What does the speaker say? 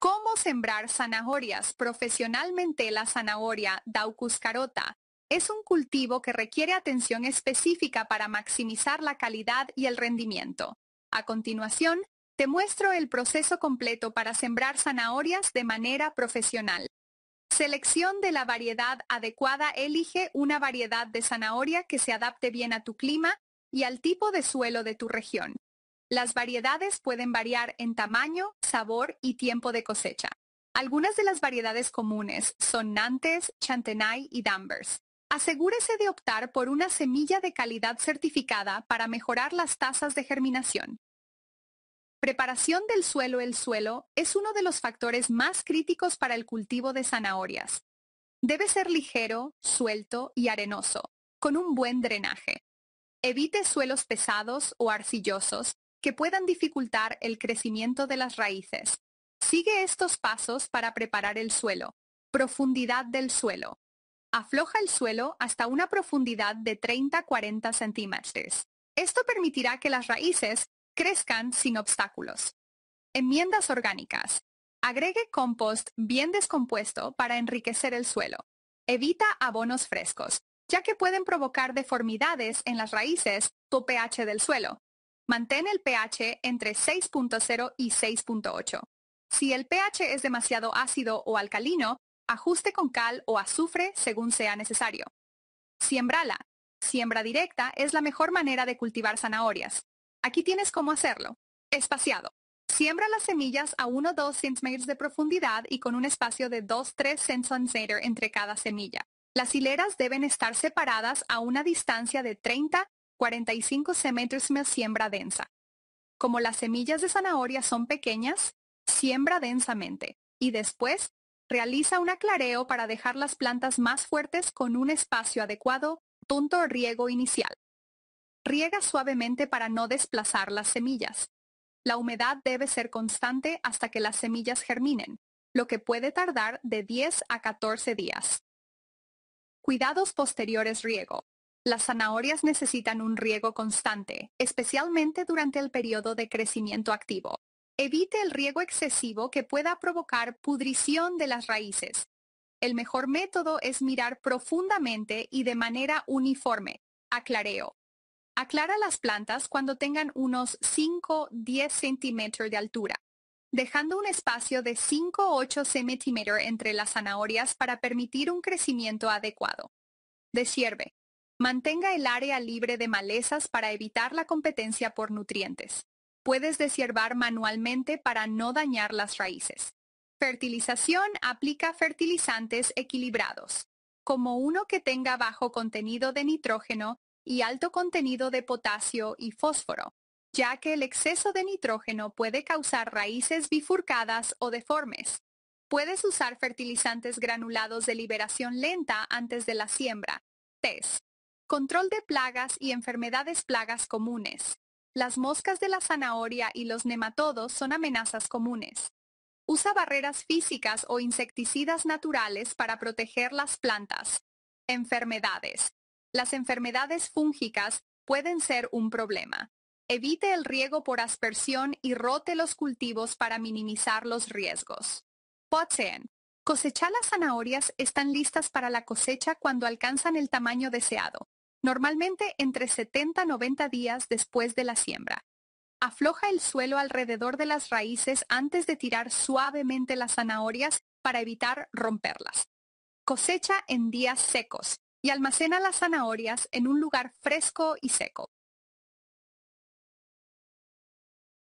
Cómo sembrar zanahorias. Profesionalmente la zanahoria Daucus carota es un cultivo que requiere atención específica para maximizar la calidad y el rendimiento. A continuación, te muestro el proceso completo para sembrar zanahorias de manera profesional. Selección de la variedad adecuada. Elige una variedad de zanahoria que se adapte bien a tu clima y al tipo de suelo de tu región. Las variedades pueden variar en tamaño, sabor y tiempo de cosecha. Algunas de las variedades comunes son Nantes, Chantenay y Danvers. Asegúrese de optar por una semilla de calidad certificada para mejorar las tasas de germinación. Preparación del suelo El suelo es uno de los factores más críticos para el cultivo de zanahorias. Debe ser ligero, suelto y arenoso, con un buen drenaje. Evite suelos pesados o arcillosos que puedan dificultar el crecimiento de las raíces. Sigue estos pasos para preparar el suelo. Profundidad del suelo. Afloja el suelo hasta una profundidad de 30-40 centímetros. Esto permitirá que las raíces crezcan sin obstáculos. Enmiendas orgánicas. Agregue compost bien descompuesto para enriquecer el suelo. Evita abonos frescos, ya que pueden provocar deformidades en las raíces o pH del suelo, Mantén el pH entre 6.0 y 6.8. Si el pH es demasiado ácido o alcalino, ajuste con cal o azufre según sea necesario. Siembrala. Siembra directa es la mejor manera de cultivar zanahorias. Aquí tienes cómo hacerlo. Espaciado. Siembra las semillas a 1-2 cm de profundidad y con un espacio de 2-3 cm entre cada semilla. Las hileras deben estar separadas a una distancia de 30 45 centímetros me siembra densa. Como las semillas de zanahoria son pequeñas, siembra densamente y después realiza un aclareo para dejar las plantas más fuertes con un espacio adecuado, punto riego inicial. Riega suavemente para no desplazar las semillas. La humedad debe ser constante hasta que las semillas germinen, lo que puede tardar de 10 a 14 días. Cuidados posteriores riego. Las zanahorias necesitan un riego constante, especialmente durante el periodo de crecimiento activo. Evite el riego excesivo que pueda provocar pudrición de las raíces. El mejor método es mirar profundamente y de manera uniforme. Aclareo. Aclara las plantas cuando tengan unos 5-10 centímetros de altura, dejando un espacio de 5-8 centímetros entre las zanahorias para permitir un crecimiento adecuado. Deshierve. Mantenga el área libre de malezas para evitar la competencia por nutrientes. Puedes deshiervar manualmente para no dañar las raíces. Fertilización aplica fertilizantes equilibrados, como uno que tenga bajo contenido de nitrógeno y alto contenido de potasio y fósforo, ya que el exceso de nitrógeno puede causar raíces bifurcadas o deformes. Puedes usar fertilizantes granulados de liberación lenta antes de la siembra, Test. Control de plagas y enfermedades plagas comunes. Las moscas de la zanahoria y los nematodos son amenazas comunes. Usa barreras físicas o insecticidas naturales para proteger las plantas. Enfermedades. Las enfermedades fúngicas pueden ser un problema. Evite el riego por aspersión y rote los cultivos para minimizar los riesgos. Potsen. Cosechar las zanahorias están listas para la cosecha cuando alcanzan el tamaño deseado normalmente entre 70 a 90 días después de la siembra. Afloja el suelo alrededor de las raíces antes de tirar suavemente las zanahorias para evitar romperlas. Cosecha en días secos y almacena las zanahorias en un lugar fresco y seco.